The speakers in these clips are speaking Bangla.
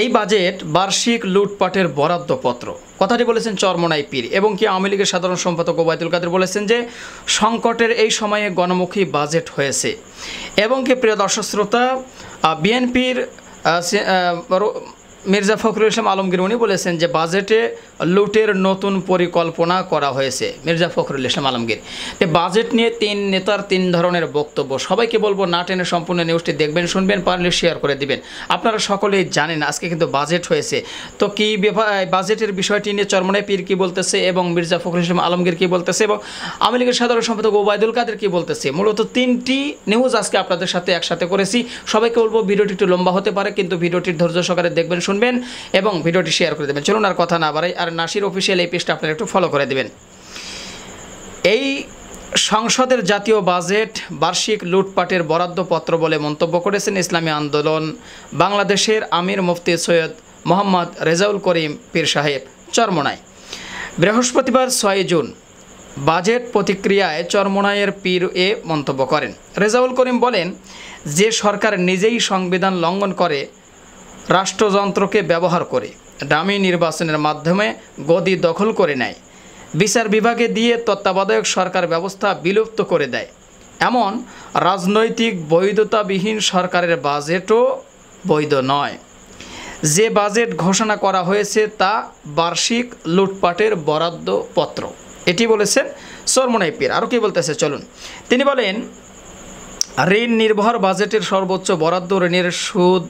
এই বাজেট বার্ষিক লুটপাটের বরাদ্দপত্র কথাটি বলেছেন চরমনাই পীর এবং কি আওয়ামী লীগের সাধারণ সম্পাদক ওবায়দুল কাদের বলেছেন যে সংকটের এই সময়ে গণমুখী বাজেট হয়েছে এবং কি প্রিয় দর্শক শ্রোতা বিএনপির মির্জা ফখরুল ইসলাম আলমগীর উনি বলেছেন যে বাজেটে লুটের নতুন পরিকল্পনা করা হয়েছে মির্জা ফখরুল ইসলাম আলমগীর বাজেট নিয়ে তিন নেতার তিন ধরনের বক্তব্য সবাইকে বলবো না টেনে সম্পূর্ণ নিউজটি দেখবেন শুনবেন পারলে শেয়ার করে দিবেন আপনারা সকলেই জানেন আজকে কিন্তু বাজেট হয়েছে তো কি বাজেটের বিষয়টি নিয়ে চরমনায় পীর কী বলতেছে এবং মির্জা ফখরুল ইসলাম আলমগীর কী বলতেছে এবং আওয়ামী লীগের সাধারণ সম্পাদক ওবায়দুল কাদের কী বলতেছে মূলত তিনটি নিউজ আজকে আপনাদের সাথে একসাথে করেছি সবাইকে বলবো ভিডিওটি একটু লম্বা হতে পারে কিন্তু ভিডিওটির ধৈর্য সহকারে দেখবেন শুনবেন এবং ভিডিওটি শেয়ার করে দেবেন চলুন আর কথা না বাড়াই আর নাসির অফিসিয়াল এই পেজটা আপনারা একটু ফলো করে দেবেন এই সংসদের জাতীয় বাজেট বার্ষিক লুটপাটের বরাদ্দপত্র বলে মন্তব্য করেছেন ইসলামী আন্দোলন বাংলাদেশের আমির মুফতি সৈয়দ মোহাম্মদ রেজাউল করিম পীর সাহেব চরমোনায় বৃহস্পতিবার ছয় জুন বাজেট প্রতিক্রিয়ায় চরমোনায়ের পীর এ মন্তব্য করেন রেজাউল করিম বলেন যে সরকার নিজেই সংবিধান লঙ্ঘন করে রাষ্ট্রযন্ত্রকে ব্যবহার করে ডামি নির্বাচনের মাধ্যমে গদি দখল করে নেয় বিচার বিভাগে দিয়ে তত্ত্বাবধায়ক সরকার ব্যবস্থা বিলুপ্ত করে দেয় এমন রাজনৈতিক বৈধতাবিহীন সরকারের বাজেটও বৈধ নয় যে বাজেট ঘোষণা করা হয়েছে তা বার্ষিক লুটপাটের বরাদ্দ পত্র এটি বলেছেন সরমনাই পীর আরও কী বলতেছে চলুন তিনি বলেন ঋণ নির্ভর বাজেটের সর্বোচ্চ বরাদ্দ ঋণের সুদ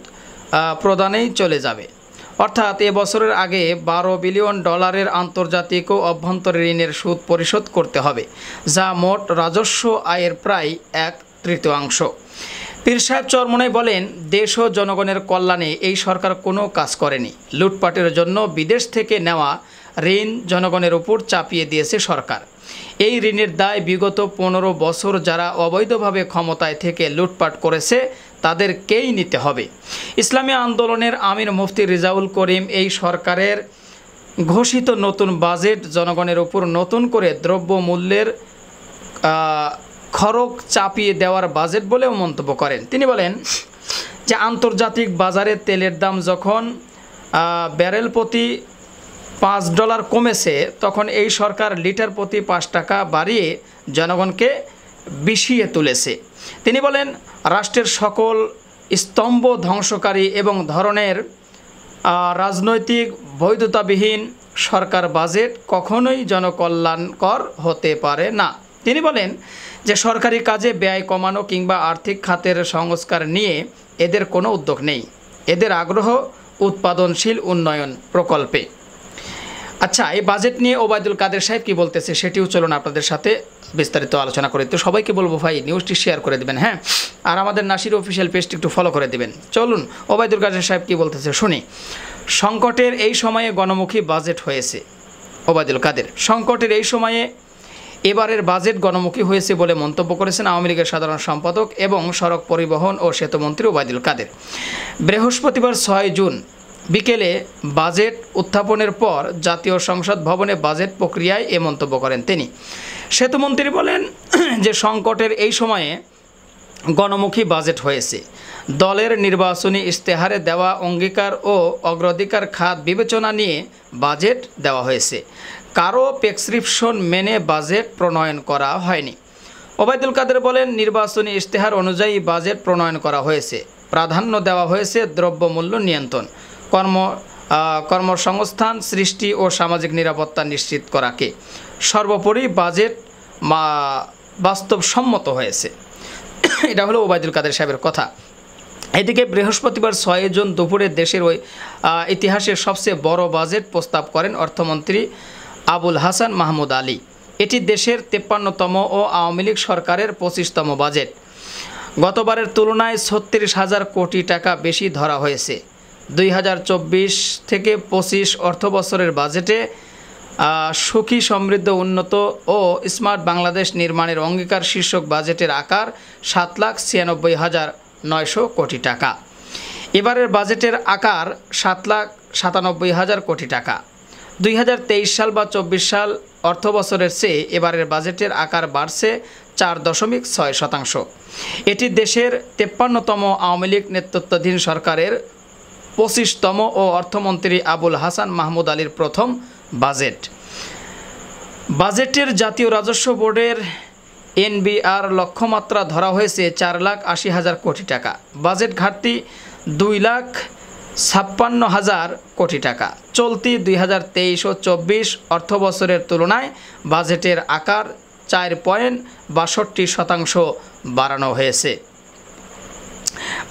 প্রদানেই চলে যাবে অর্থাৎ এ বছরের আগে বারো বিলিয়ন ডলারের আন্তর্জাতিক ও অভ্যন্তরীণ ঋণের সুদ পরিশোধ করতে হবে যা মোট রাজস্ব আয়ের প্রায় এক তৃতীয়াংশ পীর সাহেব চরমনে বলেন দেশ ও জনগণের কল্যাণে এই সরকার কোনো কাজ করেনি লুটপাটের জন্য বিদেশ থেকে নেওয়া ঋণ জনগণের উপর চাপিয়ে দিয়েছে সরকার এই ঋণের দায় বিগত পনেরো বছর যারা অবৈধভাবে ক্ষমতায় থেকে লুটপাট করেছে তাদেরকেই নিতে হবে ইসলামী আন্দোলনের আমির মুফতি রেজাউল করিম এই সরকারের ঘোষিত নতুন বাজেট জনগণের উপর নতুন করে দ্রব্য মূল্যের খরক চাপিয়ে দেওয়ার বাজেট বলেও মন্তব্য করেন তিনি বলেন যে আন্তর্জাতিক বাজারে তেলের দাম যখন ব্যারেল প্রতি পাঁচ ডলার কমেছে তখন এই সরকার লিটার প্রতি পাঁচ টাকা বাড়িয়ে জনগণকে বিষিয়ে তুলেছে তিনি বলেন রাষ্ট্রের সকল স্তম্ভ ধ্বংসকারী এবং ধরনের রাজনৈতিক বৈধতাবিহীন সরকার বাজেট কখনোই জনকল্যাণকর হতে পারে না তিনি বলেন যে সরকারি কাজে ব্যয় কমানো কিংবা আর্থিক খাতের সংস্কার নিয়ে এদের কোনো উদ্যোগ নেই এদের আগ্রহ উৎপাদনশীল উন্নয়ন প্রকল্পে আচ্ছা এই বাজেট নিয়ে ওবায়দুল কাদের সাহেব কি বলতেছে সেটিও চলুন আপনাদের সাথে বিস্তারিত আলোচনা করে তো সবাইকে বলবো ভাই নিউজটি শেয়ার করে দেবেন হ্যাঁ আর আমাদের নাসির অফিসিয়াল পেজটি একটু ফলো করে দেবেন চলুন ওবায়দুল কাজের সাহেব কী বলতেছে শুনি সংকটের এই সময়ে গণমুখী বাজেট হয়েছে ওবায়দুল কাদের সংকটের এই সময়ে এবারের বাজেট গণমুখী হয়েছে বলে মন্তব্য করেছেন আওয়ামী লীগের সাধারণ সম্পাদক এবং সড়ক পরিবহন ও সেতুমন্ত্রী ওবায়দুল কাদের বৃহস্পতিবার ছয় জুন বিকেলে বাজেট উত্থাপনের পর জাতীয় সংসদ ভবনে বাজেট প্রক্রিয়ায় এ মন্তব্য করেন তিনি সেতুমন্ত্রী বলেন যে সংকটের এই সময়ে গণমুখী বাজেট হয়েছে দলের নির্বাচনী ইশতেহারে দেওয়া অঙ্গীকার ও অগ্রাধিকার খাত বিবেচনা নিয়ে বাজেট দেওয়া হয়েছে কারও প্রেসক্রিপশন মেনে বাজেট প্রণয়ন করা হয়নি ওবায়দুল কাদের বলেন নির্বাচনী ইশতেহার অনুযায়ী বাজেট প্রণয়ন করা হয়েছে প্রাধান্য দেওয়া হয়েছে দ্রব্যমূল্য নিয়ন্ত্রণ কর্ম কর্মসংস্থান সৃষ্টি ও সামাজিক নিরাপত্তা নিশ্চিত করাকে সর্বোপরি বাজেট বাস্তবসম্মত হয়েছে এটা হলো ওবায়দুল কাদের সাহেবের কথা এদিকে বৃহস্পতিবার ছয় জুন দুপুরে দেশের ওই ইতিহাসের সবচেয়ে বড় বাজেট প্রস্তাব করেন অর্থমন্ত্রী আবুল হাসান মাহমুদ আলী এটি দেশের তেপ্পান্নতম ও আওয়ামী লীগ সরকারের পঁচিশতম বাজেট গতবারের তুলনায় ছত্রিশ হাজার কোটি টাকা বেশি ধরা হয়েছে দুই থেকে পঁচিশ অর্থবছরের বাজেটে সুখী সমৃদ্ধ উন্নত ও স্মার্ট বাংলাদেশ নির্মাণের অঙ্গীকার শীর্ষক বাজেটের আকার সাত লাখ ছিয়ানব্বই হাজার নয়শো কোটি টাকা এবারের বাজেটের আকার সাত লাখ সাতানব্বই হাজার কোটি টাকা দুই সাল বা চব্বিশ সাল অর্থ বছরের চেয়ে এবারের বাজেটের আকার বাড়ছে চার দশমিক ছয় শতাংশ এটি দেশের তেপ্পান্নতম আওয়ামী লীগ নেতৃত্বাধীন সরকারের পঁচিশতম ও অর্থমন্ত্রী আবুল হাসান মাহমুদ আলীর প্রথম বাজেট বাজেটের জাতীয় রাজস্ব বোর্ডের এনবিআর লক্ষ্যমাত্রা ধরা হয়েছে চার লাখ আশি হাজার কোটি টাকা বাজেট ঘাটতি দুই লাখ ছাপ্পান্ন হাজার কোটি টাকা চলতি দুই হাজার তেইশ ও চব্বিশ অর্থবছরের তুলনায় বাজেটের আকার চার পয়েন্ট বাষট্টি শতাংশ বাড়ানো হয়েছে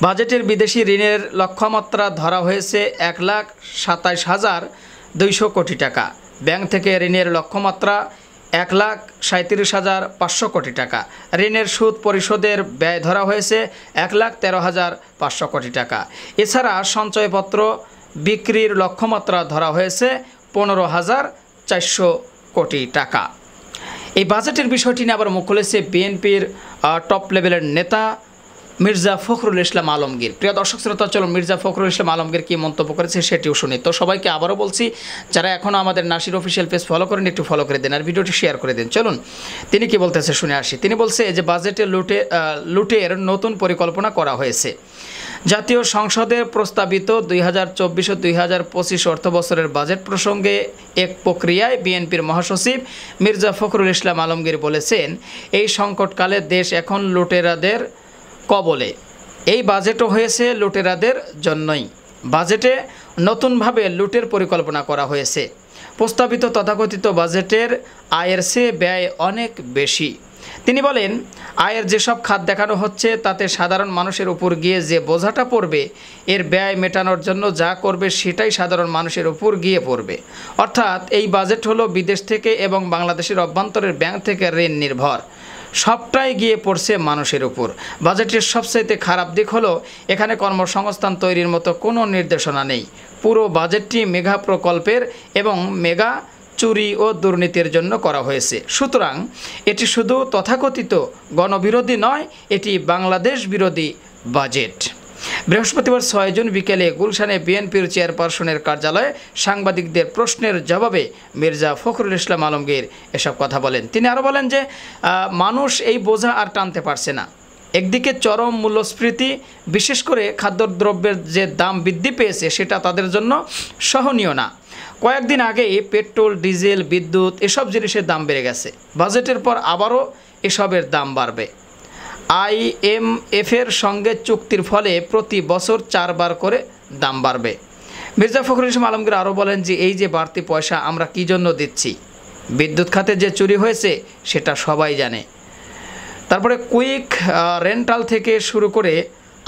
বাজেটের বিদেশি ঋণের লক্ষ্যমাত্রা ধরা হয়েছে এক লাখ সাতাইশ হাজার দুইশো কোটি টাকা ব্যাংক থেকে ঋণের লক্ষ্যমাত্রা এক লাখ সাঁত্রিশ হাজার পাঁচশো কোটি টাকা ঋণের সুদ পরিশোধের ব্যয় ধরা হয়েছে এক লাখ তেরো হাজার পাঁচশো কোটি টাকা এছাড়া সঞ্চয়পত্র বিক্রির লক্ষ্যমাত্রা ধরা হয়েছে পনেরো হাজার চারশো কোটি টাকা এই বাজেটের বিষয়টি নিয়ে আবার মুখ খুলেছে বিএনপির টপ লেভেলের নেতা মির্জা ফখরুল ইসলাম আলমগীর প্রিয় দর্শক শ্রোতা চলুন মির্জা ফখরুল ইসলাম আলমগীর কী মন্তব্য করেছে সেটিও শুনি তো সবাইকে আবারও বলছি যারা এখনও আমাদের নাসির অফিসিয়াল পেজ ফলো করেন একটু ফলো করে দিন আর ভিডিওটি শেয়ার করে দিন চলুন তিনি কি বলতেছে শুনে আসি তিনি বলছে যে বাজেটে লুটে লুটের নতুন পরিকল্পনা করা হয়েছে জাতীয় সংসদে প্রস্তাবিত দুই হাজার চব্বিশ ও দুই হাজার পঁচিশ অর্থ বছরের বাজেট প্রসঙ্গে এক প্রক্রিয়ায় বিএনপির মহাসচিব মির্জা ফখরুল ইসলাম আলমগীর বলেছেন এই সংকটকালে দেশ এখন লুটেরাদের কবলে এই বাজেটও হয়েছে লুটেরাদের জন্যই বাজেটে নতুনভাবে লুটের পরিকল্পনা করা হয়েছে প্রস্তাবিত তথাকথিত বাজেটের আয়ের চেয়ে ব্যয় অনেক বেশি তিনি বলেন আয়ের যেসব খাত দেখানো হচ্ছে তাতে সাধারণ মানুষের উপর গিয়ে যে বোঝাটা পড়বে এর ব্যয় মেটানোর জন্য যা করবে সেটাই সাধারণ মানুষের উপর গিয়ে পড়বে অর্থাৎ এই বাজেট হলো বিদেশ থেকে এবং বাংলাদেশের অভ্যন্তরের ব্যাংক থেকে ঋণ নির্ভর সবটাই গিয়ে পড়ছে মানুষের উপর বাজেটের সবচাইতে খারাপ দিক হলো এখানে কর্মসংস্থান তৈরির মতো কোনো নির্দেশনা নেই পুরো বাজেটটি মেঘা প্রকল্পের এবং মেগা চুরি ও দুর্নীতির জন্য করা হয়েছে সুতরাং এটি শুধু তথাকথিত গণবিরোধী নয় এটি বাংলাদেশ বিরোধী বাজেট বৃহস্পতিবার ছয়জন বিকেলে গুলশানে বিএনপির চেয়ারপারসনের কার্যালয়ে সাংবাদিকদের প্রশ্নের জবাবে মির্জা ফখরুল ইসলাম আলমগীর এসব কথা বলেন তিনি আরও বলেন যে মানুষ এই বোঝা আর টানতে পারছে না একদিকে চরম মূল্যস্ফীতি বিশেষ করে খাদ্যদ্রব্যের যে দাম বৃদ্ধি পেয়েছে সেটা তাদের জন্য সহনীয় না কয়েকদিন আগে পেট্রোল ডিজেল বিদ্যুৎ এসব জিনিসের দাম বেড়ে গেছে বাজেটের পর আবারও এসবের দাম বাড়বে আইএমএফের সঙ্গে চুক্তির ফলে প্রতি বছর চারবার করে দাম বাড়বে মির্জা ফখরুল ইসলাম আলমগীর আরও বলেন যে এই যে বাড়তি পয়সা আমরা কী জন্য দিচ্ছি বিদ্যুৎ খাতে যে চুরি হয়েছে সেটা সবাই জানে তারপরে কুইক রেন্টাল থেকে শুরু করে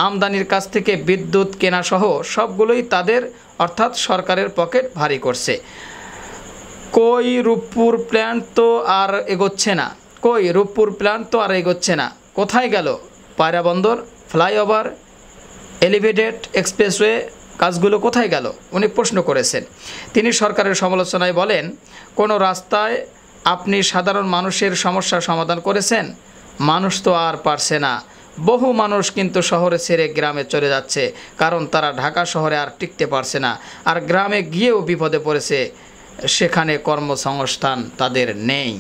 আমদানির কাছ থেকে বিদ্যুৎ কেনাসহ সবগুলোই তাদের অর্থাৎ সরকারের পকেট ভারী করছে কই রূপপুর প্ল্যান্ট তো আর এগোচ্ছে না কই রূপপুর প্ল্যান্ট তো আর এগোচ্ছে না কোথায় গেল পায়রা বন্দর ফ্লাইওভার এলিভেটেড এক্সপ্রেসওয়ে কাজগুলো কোথায় গেল উনি প্রশ্ন করেছেন তিনি সরকারের সমালোচনায় বলেন কোনো রাস্তায় আপনি সাধারণ মানুষের সমস্যার সমাধান করেছেন মানুষ তো আর পারছে না বহু মানুষ কিন্তু শহরে ছেড়ে গ্রামে চলে যাচ্ছে কারণ তারা ঢাকা শহরে আর টিকতে পারছে না আর গ্রামে গিয়েও বিপদে পড়েছে সেখানে কর্মসংস্থান তাদের নেই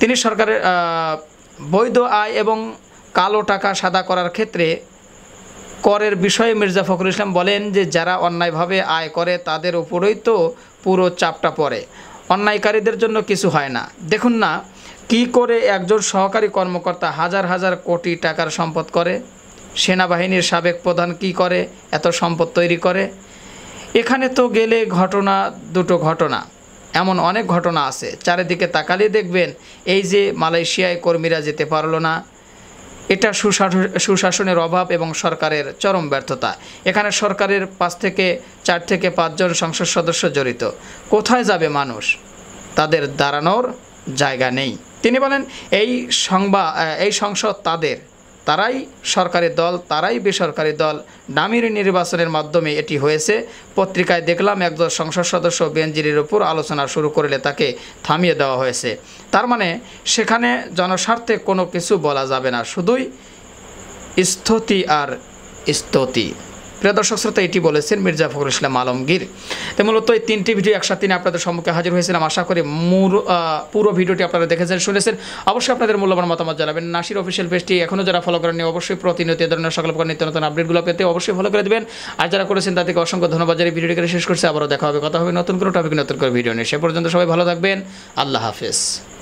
তিনি সরকারের বৈধ আয় এবং কালো টাকা সাদা করার ক্ষেত্রে করের বিষয়ে মির্জা ফখরুল ইসলাম বলেন যে যারা অন্যায়ভাবে আয় করে তাদের ওপরেই তো পুরো চাপটা পড়ে অন্যায়কারীদের জন্য কিছু হয় না দেখুন না কি করে একজন সহকারী কর্মকর্তা হাজার হাজার কোটি টাকার সম্পদ করে সেনাবাহিনীর সাবেক প্রধান কি করে এত সম্পদ তৈরি করে এখানে তো গেলে ঘটনা দুটো ঘটনা এমন অনেক ঘটনা আছে চারিদিকে তাকালে দেখবেন এই যে মালয়েশিয়ায় কর্মীরা যেতে পারল না এটা সুশাসনের অভাব এবং সরকারের চরম ব্যর্থতা এখানে সরকারের পাঁচ থেকে চার থেকে পাঁচজন সংসদ সদস্য জড়িত কোথায় যাবে মানুষ তাদের দাঁড়ানোর জায়গা নেই তিনি বলেন এই সংবাদ এই সংসদ তাদের তারাই সরকারি দল তারাই বেসরকারি দল নামের নির্বাচনের মাধ্যমে এটি হয়েছে পত্রিকায় দেখলাম একজন সংসদ সদস্য বেঞ্জিরির উপর আলোচনা শুরু করলে তাকে থামিয়ে দেওয়া হয়েছে তার মানে সেখানে জনস্বার্থে কোনো কিছু বলা যাবে না শুধুই স্তুতি আর স্তুতি প্রিয় দর্শক শ্রোতা এটি বলেছেন মির্জা ফখরুল ইসলাম আলমগীর তো মূলত এই তিনটি ভিডিও একসাথে তিনি আপনাদের সম্মুখে হাজির হয়েছিলাম আশা করি পুরো ভিডিওটি আপনারা দেখেছেন শুনেছেন অবশ্যই আপনাদের মূল্যবান মতামত জানাবেন নাসির অফিসিয়াল পেজটি এখনও যারা ফলো করেননি অবশ্যই প্রতিনিয়ত এ ধরনের সকল প্রকার নিত্য নতুন আপডেটগুলো পেতে অবশ্যই ফলো করে দেবেন আর যারা করেছেন তাদেরকে অসংখ্য ধন্যবাদ যারা ভিডিওটি শেষ করছে আবারও দেখা হবে কথা হবে নতুন কোনো টপিক নতুন করে ভিডিও নিয়ে সে পর্যন্ত সবাই ভালো থাকবেন আল্লাহ হাফেজ